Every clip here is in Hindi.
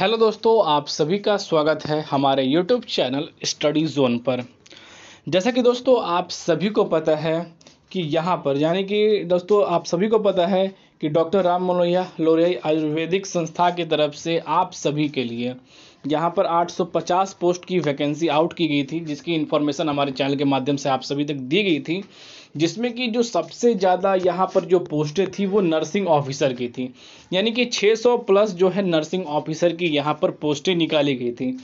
हेलो दोस्तों आप सभी का स्वागत है हमारे यूट्यूब चैनल स्टडी जोन पर जैसा कि दोस्तों आप सभी को पता है कि यहाँ पर यानी कि दोस्तों आप सभी को पता है कि डॉक्टर राम मनोहिया लोरिया आयुर्वेदिक संस्था की तरफ से आप सभी के लिए यहाँ पर 850 पोस्ट की वैकेंसी आउट की गई थी जिसकी इन्फॉर्मेशन हमारे चैनल के माध्यम से आप सभी तक दी गई थी जिसमें कि जो सबसे ज़्यादा यहाँ पर जो पोस्टें थी वो नर्सिंग ऑफिसर की थी यानी कि 600 प्लस जो है नर्सिंग ऑफिसर की यहाँ पर पोस्टें निकाली गई थी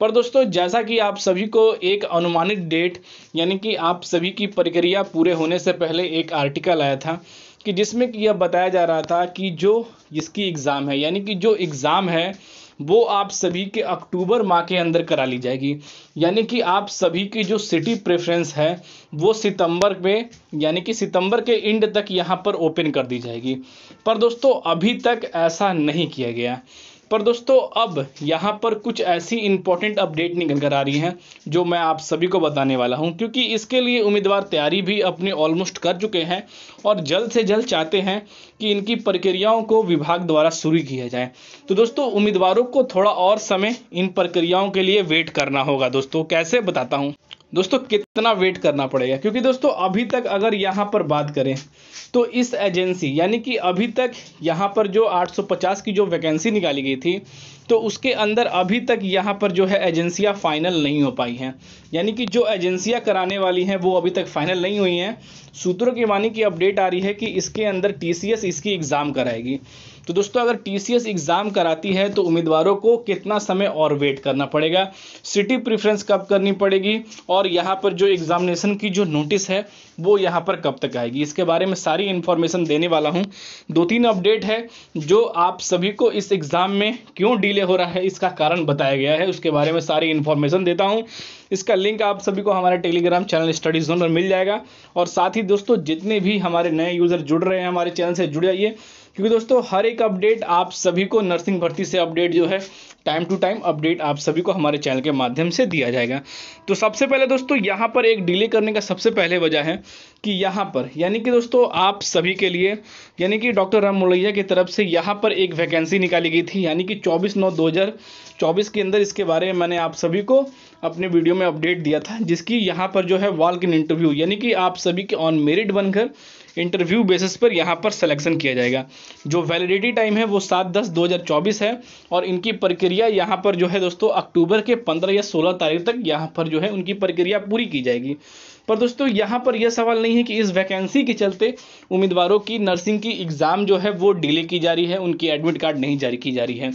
पर दोस्तों जैसा कि आप सभी को एक अनुमानित डेट यानी कि आप सभी की प्रक्रिया पूरे होने से पहले एक आर्टिकल आया था कि जिसमें कि यह बताया जा रहा था कि जो जिसकी एग्ज़ाम है यानी कि जो एग्ज़ाम है वो आप सभी के अक्टूबर माह के अंदर करा ली जाएगी यानी कि आप सभी की जो सिटी प्रेफरेंस है वो सितंबर में यानी कि सितंबर के एंड तक यहाँ पर ओपन कर दी जाएगी पर दोस्तों अभी तक ऐसा नहीं किया गया पर दोस्तों अब यहाँ पर कुछ ऐसी इंपॉर्टेंट अपडेट निकल कर आ रही हैं जो मैं आप सभी को बताने वाला हूँ क्योंकि इसके लिए उम्मीदवार तैयारी भी अपने ऑलमोस्ट कर चुके हैं और जल्द से जल्द चाहते हैं कि इनकी प्रक्रियाओं को विभाग द्वारा शुरू किया जाए तो दोस्तों उम्मीदवारों को थोड़ा और समय इन प्रक्रियाओं के लिए वेट करना होगा दोस्तों कैसे बताता हूँ दोस्तों कितना वेट करना पड़ेगा क्योंकि दोस्तों अभी तक अगर यहाँ पर बात करें तो इस एजेंसी यानी कि अभी तक यहाँ पर जो 850 की जो वैकेंसी निकाली गई थी तो उसके अंदर अभी तक यहाँ पर जो है एजेंसियाँ फाइनल नहीं हो पाई हैं यानी कि जो एजेंसियाँ कराने वाली हैं वो अभी तक फाइनल नहीं हुई हैं सूत्रों की मानी की अपडेट आ रही है कि इसके अंदर टी इसकी एग्ज़ाम कराएगी तो दोस्तों अगर टी एग्ज़ाम कराती है तो उम्मीदवारों को कितना समय और वेट करना पड़ेगा सिटी प्रिफ्रेंस कब करनी पड़ेगी और यहाँ पर जो एग्ज़ामिनेशन की जो नोटिस है वो यहाँ पर कब तक आएगी इसके बारे में सारी इन्फॉर्मेशन देने वाला हूँ दो तीन अपडेट है जो आप सभी को इस एग्ज़ाम में क्यों डिले हो रहा है इसका कारण बताया गया है उसके बारे में सारी इन्फॉर्मेशन देता हूँ इसका लिंक आप सभी को हमारे टेलीग्राम चैनल स्टडी जोन पर मिल जाएगा और साथ ही दोस्तों जितने भी हमारे नए यूज़र जुड़ रहे हैं हमारे चैनल से जुड़ जाइए क्योंकि दोस्तों हर एक अपडेट आप सभी को नर्सिंग भर्ती से अपडेट जो है टाइम टू टाइम अपडेट आप सभी को हमारे चैनल के माध्यम से दिया जाएगा तो सबसे पहले दोस्तों यहाँ पर एक डिले करने का सबसे पहले वजह है कि यहाँ पर यानी कि दोस्तों आप सभी के लिए यानी कि डॉक्टर राम मुलैया की तरफ से यहाँ पर एक वैकेंसी निकाली गई थी यानी कि चौबीस नौ दो के अंदर इसके बारे में मैंने आप सभी को अपने वीडियो में अपडेट दिया था जिसकी यहाँ पर जो है वॉल्क इन इंटरव्यू यानी कि आप सभी के ऑन मेरिट बनकर इंटरव्यू बेसिस पर यहाँ पर सिलेक्शन किया जाएगा जो वैलिडिटी टाइम है वो सात दस दो हज़ार चौबीस है और इनकी प्रक्रिया यहाँ पर जो है दोस्तों अक्टूबर के पंद्रह या सोलह तारीख तक यहाँ पर जो है उनकी प्रक्रिया पूरी की जाएगी पर दोस्तों यहाँ पर यह सवाल नहीं है कि इस वैकेंसी के चलते उम्मीदवारों की नर्सिंग की एग्ज़ाम जो है वो डिले की जा रही है उनकी एडमिट कार्ड नहीं जारी की जा रही है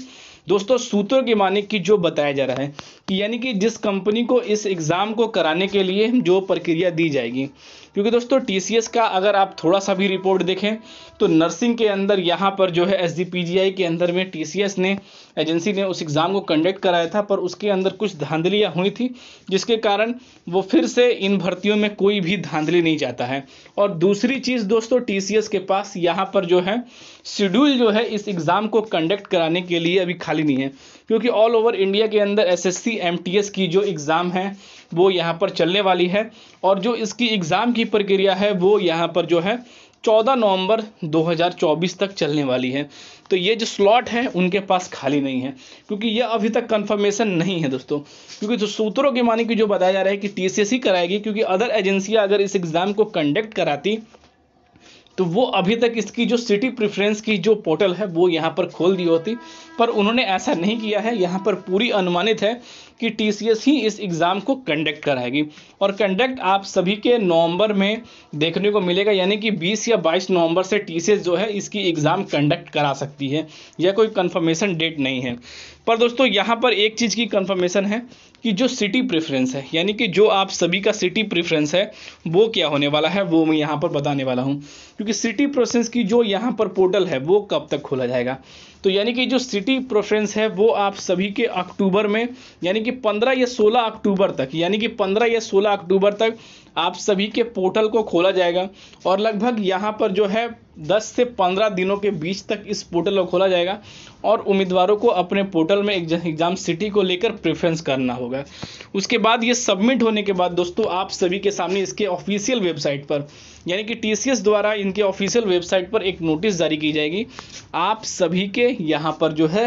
दोस्तों सूत्रों के माने की जो बताया जा रहा है कि यानी कि जिस कंपनी को इस एग्ज़ाम को कराने के लिए जो प्रक्रिया दी जाएगी क्योंकि दोस्तों टी का अगर आप थोड़ा सा भी रिपोर्ट देखें तो नर्सिंग के अंदर यहाँ पर जो है एस के अंदर में टी ने एजेंसी ने उस एग्ज़ाम को कंडक्ट कराया था पर उसके अंदर कुछ धांधलियाँ हुई थी जिसके कारण वो फिर से इन भर्तियों में कोई भी धांधली नहीं जाता है और दूसरी चीज़ दोस्तों टी के पास यहाँ पर जो है शेड्यूल जो है इस एग्ज़ाम को कंडक्ट कराने के लिए अभी खाली नहीं है क्योंकि ऑल ओवर इंडिया के अंदर टी एस की जो एग्ज़ाम है वो यहाँ पर चलने वाली है और जो इसकी एग्ज़ाम की प्रक्रिया है वो यहाँ पर जो है 14 नवंबर 2024 तक चलने वाली है तो ये जो स्लॉट है उनके पास खाली नहीं है क्योंकि ये अभी तक कंफर्मेशन नहीं है दोस्तों क्योंकि जो सूत्रों के माने की जो बताया जा रहा है कि टी सी कराएगी क्योंकि अदर एजेंसियाँ अगर इस एग्ज़ाम को कंडक्ट कराती तो वो अभी तक इसकी जो सिटी प्रेफरेंस की जो पोर्टल है वो यहाँ पर खोल दी होती पर उन्होंने ऐसा नहीं किया है यहाँ पर पूरी अनुमानित है कि टी ही इस एग्ज़ाम को कंडक्ट कराएगी और कंडक्ट आप सभी के नवंबर में देखने को मिलेगा यानी कि 20 या 22 नवंबर से टी जो है इसकी एग्ज़ाम कंडक्ट करा सकती है यह कोई कंफर्मेशन डेट नहीं है पर दोस्तों यहाँ पर एक चीज़ की कंफर्मेशन है कि जो सिटी प्रेफरेंस है यानी कि जो आप सभी का सिटी प्रेफरेंस है वो क्या होने वाला है वो मैं यहाँ पर बताने वाला हूँ क्योंकि सिटी प्रोफ्रेंस की जो यहाँ पर पोर्टल है वो कब तक खोला जाएगा तो यानी कि जो सिटी प्रोफ्रेंस है वो आप सभी के अक्टूबर में यानी कि 15 या 16 अक्टूबर तक यानी कि 15 या 16 अक्टूबर तक आप सभी के पोर्टल को खोला जाएगा और लगभग यहाँ पर जो है 10 से 15 दिनों के बीच तक इस पोर्टल को खोला जाएगा और उम्मीदवारों को अपने पोर्टल में एग्जाम सिटी को लेकर प्रेफरेंस करना होगा उसके बाद ये सबमिट होने के बाद दोस्तों आप सभी के सामने इसके ऑफिशियल वेबसाइट पर यानी कि टी द्वारा इनके ऑफिशियल वेबसाइट पर एक नोटिस जारी की जाएगी आप सभी के यहाँ पर जो है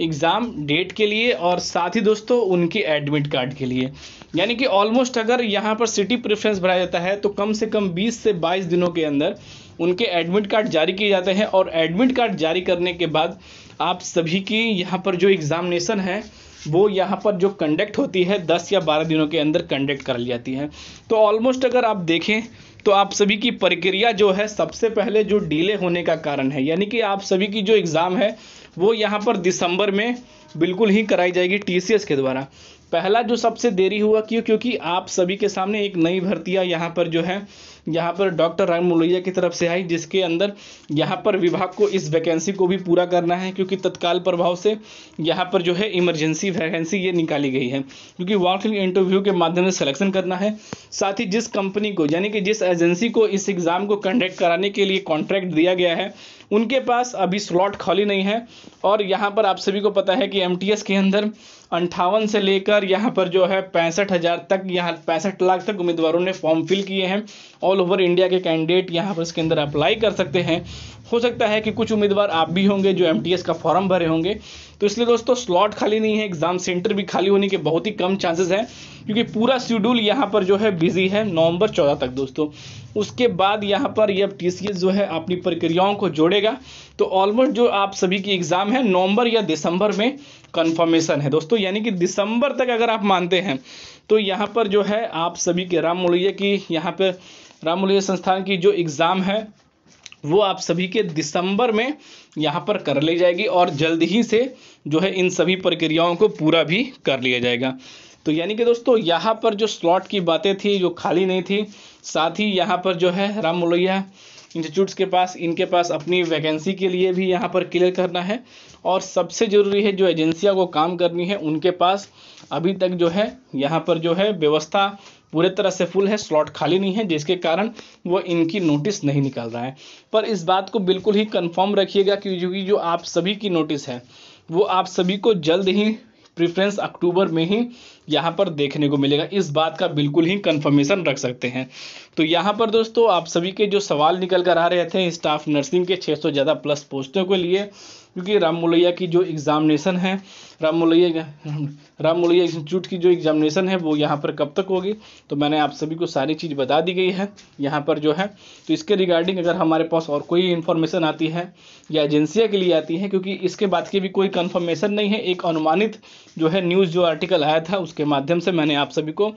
एग्ज़ाम डेट के लिए और साथ ही दोस्तों उनके एडमिट कार्ड के लिए यानी कि ऑलमोस्ट अगर यहाँ पर सिटी प्रेफरेंस भराया जाता है तो कम से कम 20 से 22 दिनों के अंदर उनके एडमिट कार्ड जारी किए जाते हैं और एडमिट कार्ड जारी करने के बाद आप सभी की यहाँ पर जो एग्ज़ामिनेसन है वो यहाँ पर जो कंडक्ट होती है दस या बारह दिनों के अंदर कंडक्ट कर ली जाती है तो ऑलमोस्ट अगर आप देखें तो आप सभी की प्रक्रिया जो है सबसे पहले जो डिले होने का कारण है यानी कि आप सभी की जो एग्ज़ाम है वो यहाँ पर दिसंबर में बिल्कुल ही कराई जाएगी टी के द्वारा पहला जो सबसे देरी हुआ क्यों क्योंकि आप सभी के सामने एक नई भर्तियाँ यहाँ पर जो है यहाँ पर डॉक्टर राम मुलैया की तरफ से आई जिसके अंदर यहाँ पर विभाग को इस वैकेंसी को भी पूरा करना है क्योंकि तत्काल प्रभाव से यहाँ पर जो है इमरजेंसी वैकेंसी ये निकाली गई है क्योंकि वॉक इंटरव्यू के माध्यम से सिलेक्शन करना है साथ ही जिस कंपनी को यानी कि जिस एजेंसी को इस एग्ज़ाम को कंडक्ट कराने के लिए कॉन्ट्रैक्ट दिया गया है उनके पास अभी स्लॉट खाली नहीं है और यहाँ पर आप सभी को पता है कि एम के अंदर अंठावन से लेकर यहाँ पर जो है पैंसठ हज़ार तक यहाँ पैंसठ लाख तक उम्मीदवारों ने फॉर्म फिल किए हैं और ऑल ओवर इंडिया के कैंडिडेट यहाँ पर इसके अंदर अप्लाई कर सकते हैं हो सकता है कि कुछ उम्मीदवार आप भी होंगे जो एम का फॉर्म भरे होंगे तो इसलिए दोस्तों स्लॉट खाली नहीं है एग्ज़ाम सेंटर भी खाली होने के बहुत ही कम चांसेस हैं क्योंकि पूरा शेड्यूल यहाँ पर जो है बिजी है नवंबर चौदह तक दोस्तों उसके बाद यहाँ पर यह टी सी जो है अपनी प्रक्रियाओं को जोड़ेगा तो ऑलमोस्ट जो आप सभी की एग्ज़ाम है नवंबर या दिसंबर में कंफर्मेशन है दोस्तों यानी कि दिसंबर तक अगर आप मानते हैं तो यहाँ पर जो है आप सभी के राम मोड़िए कि यहाँ पर राममूल्य संस्थान की जो एग्ज़ाम है वो आप सभी के दिसंबर में यहाँ पर कर ली जाएगी और जल्द ही से जो है इन सभी प्रक्रियाओं को पूरा भी कर लिया जाएगा तो यानी कि दोस्तों यहाँ पर जो स्लॉट की बातें थी जो खाली नहीं थी साथ ही यहाँ पर जो है राम मलैया इंस्टीट्यूट्स के पास इनके पास अपनी वैकेंसी के लिए भी यहाँ पर क्लियर करना है और सबसे ज़रूरी है जो एजेंसियाँ को काम करनी है उनके पास अभी तक जो है यहाँ पर जो है व्यवस्था पूरे तरह से फुल है स्लॉट खाली नहीं है जिसके कारण वो इनकी नोटिस नहीं निकाल रहा है पर इस बात को बिल्कुल ही कंफर्म रखिएगा क्योंकि जो आप सभी की नोटिस है वो आप सभी को जल्द ही प्रिफ्रेंस अक्टूबर में ही यहाँ पर देखने को मिलेगा इस बात का बिल्कुल ही कंफर्मेशन रख सकते हैं तो यहाँ पर दोस्तों आप सभी के जो सवाल निकल कर आ रहे थे स्टाफ नर्सिंग के 600 ज़्यादा प्लस पोस्टों के लिए क्योंकि राम मुलैया की जो एग्ज़ामिनेशन है राम मुलैया राम मुलैया इंस्टीट्यूट की जो एग्ज़ामिनेशन है वो यहाँ पर कब तक होगी तो मैंने आप सभी को सारी चीज़ बता दी गई है यहाँ पर जो है तो इसके रिगार्डिंग अगर हमारे पास और कोई इन्फॉर्मेशन आती है या एजेंसियाँ के लिए आती है क्योंकि इसके बाद की भी कोई कन्फर्मेशन नहीं है एक अनुमानित जो है न्यूज़ जो आर्टिकल आया था उसके माध्यम से मैंने आप सभी को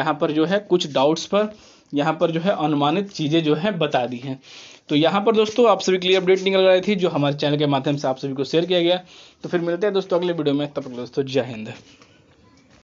यहाँ पर जो है कुछ डाउट्स पर यहाँ पर जो है अनुमानित चीज़ें जो है बता दी हैं तो यहाँ पर दोस्तों आप सभी के लिए अपडेट निकल रही थी जो हमारे चैनल के माध्यम से आप सभी को शेयर किया गया तो फिर मिलते हैं दोस्तों अगले वीडियो में तब तक दोस्तों जय हिंद